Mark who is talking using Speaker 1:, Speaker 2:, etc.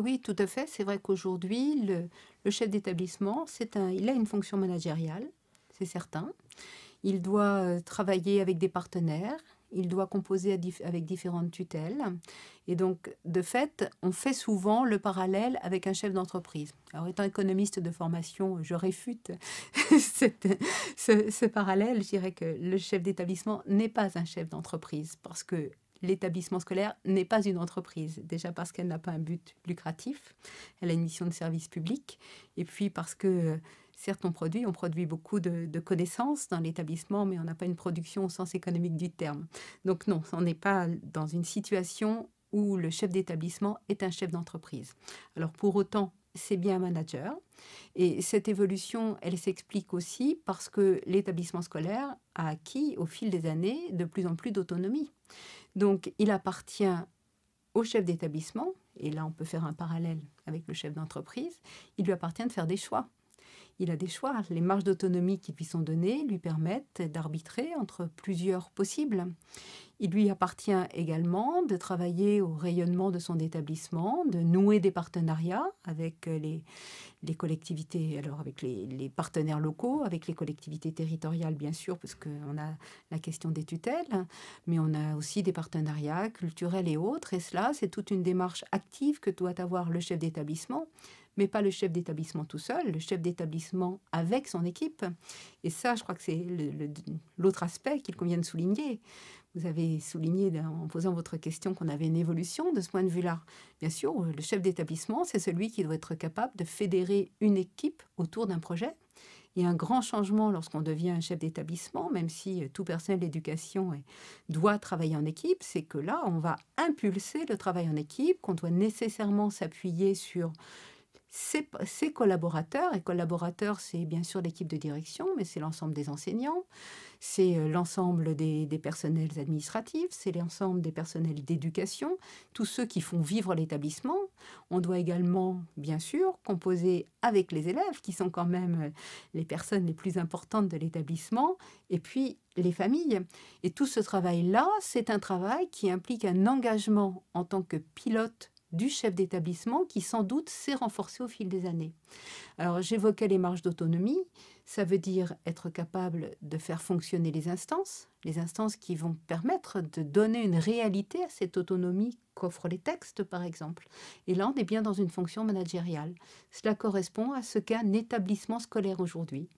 Speaker 1: oui, tout à fait. C'est vrai qu'aujourd'hui, le, chef d'établissement, il a une fonction managériale, c'est certain. Il doit euh, travailler avec des partenaires, il doit composer avec différentes tutelles. Et donc, de fait, on fait souvent le parallèle avec un chef d'entreprise. Alors, étant économiste de formation, je réfute ce, ce parallèle. Je dirais que le chef d'établissement n'est pas un chef d'entreprise parce que l'établissement scolaire n'est pas une entreprise. Déjà parce qu'elle n'a pas un but lucratif, elle a une mission de service public, et puis parce que certes on produit, produit beaucoup de, de connaissances dans l'établissement, mais on n'a pas une production au sens économique du terme. Donc non, on n'est pas dans une situation où le chef d'établissement est un chef d'entreprise. Alors pour autant, c'est bien un manager. Et cette évolution, elle s'explique aussi parce que l'établissement scolaire a acquis au fil des années de plus en plus d'autonomie. Donc il appartient au chef d'établissement, et là on peut faire un parallèle avec le chef d'entreprise, il lui appartient de faire des choix il a des choix. Les marges d'autonomie qui lui sont données lui permettent d'arbitrer entre plusieurs possibles. Il lui appartient également de travailler au rayonnement de son établissement, de nouer des partenariats avec euh, les, collectivités, alors avec les, les, partenaires locaux, avec les collectivités territoriales bien sûr, parce qu'on a la question des tutelles, mais on a aussi des partenariats culturels et autres. Et cela, c'est toute une démarche active que doit avoir le chef d'établissement mais pas le chef d'établissement tout seul, le chef d'établissement avec son équipe. Et ça, je crois que c'est l'autre aspect qu'il convient de souligner. Vous avez souligné en posant votre question qu'on avait une évolution de ce point de vue-là. Bien sûr, euh, le chef d'établissement, c'est celui qui doit être capable de fédérer une équipe autour d'un projet. Il y a un grand changement lorsqu'on devient un chef d'établissement, même si euh, tout personnel d'éducation doit travailler en équipe, c'est que là, on va impulser le travail en équipe, qu'on doit nécessairement s'appuyer sur c'est collaborateur, collaborateurs, et collaborateurs, c'est bien sûr l'équipe de direction, mais c'est l'ensemble des enseignants, c'est euh, l'ensemble des, personnels administratifs, c'est l'ensemble des personnels d'éducation, tous ceux qui font vivre l'établissement. On doit également, bien sûr, composer avec les élèves, qui sont quand même euh, les personnes les plus importantes de l'établissement, et puis les familles. Et tout ce travail-là, c'est un travail qui implique un engagement en tant que pilote du chef d'établissement qui sans doute s'est renforcé au fil des années. Alors j'évoquais les marges d'autonomie, ça veut dire être capable de faire fonctionner les instances, les instances qui vont permettre de donner une réalité à cette autonomie qu'offrent les textes par exemple. Et là on est bien dans une fonction managériale. Cela correspond à ce qu'est un établissement scolaire aujourd'hui.